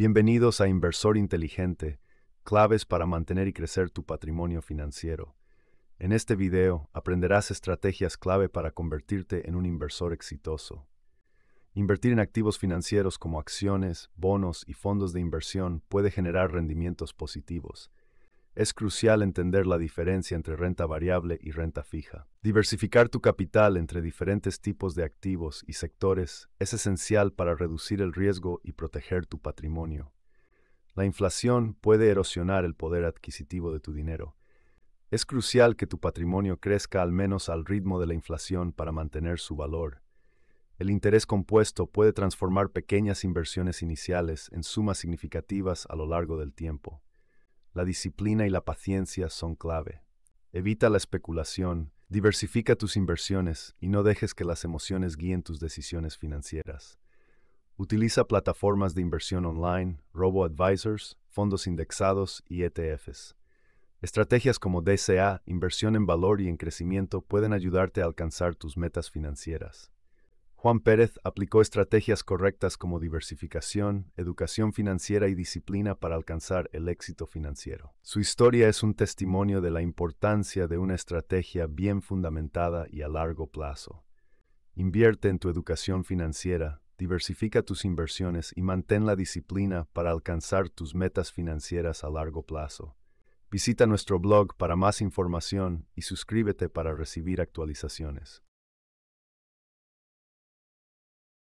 Bienvenidos a Inversor Inteligente, claves para mantener y crecer tu patrimonio financiero. En este video aprenderás estrategias clave para convertirte en un inversor exitoso. Invertir en activos financieros como acciones, bonos y fondos de inversión puede generar rendimientos positivos, es crucial entender la diferencia entre renta variable y renta fija. Diversificar tu capital entre diferentes tipos de activos y sectores es esencial para reducir el riesgo y proteger tu patrimonio. La inflación puede erosionar el poder adquisitivo de tu dinero. Es crucial que tu patrimonio crezca al menos al ritmo de la inflación para mantener su valor. El interés compuesto puede transformar pequeñas inversiones iniciales en sumas significativas a lo largo del tiempo. La disciplina y la paciencia son clave. Evita la especulación, diversifica tus inversiones y no dejes que las emociones guíen tus decisiones financieras. Utiliza plataformas de inversión online, robo-advisors, fondos indexados y ETFs. Estrategias como DCA, inversión en valor y en crecimiento pueden ayudarte a alcanzar tus metas financieras. Juan Pérez aplicó estrategias correctas como diversificación, educación financiera y disciplina para alcanzar el éxito financiero. Su historia es un testimonio de la importancia de una estrategia bien fundamentada y a largo plazo. Invierte en tu educación financiera, diversifica tus inversiones y mantén la disciplina para alcanzar tus metas financieras a largo plazo. Visita nuestro blog para más información y suscríbete para recibir actualizaciones.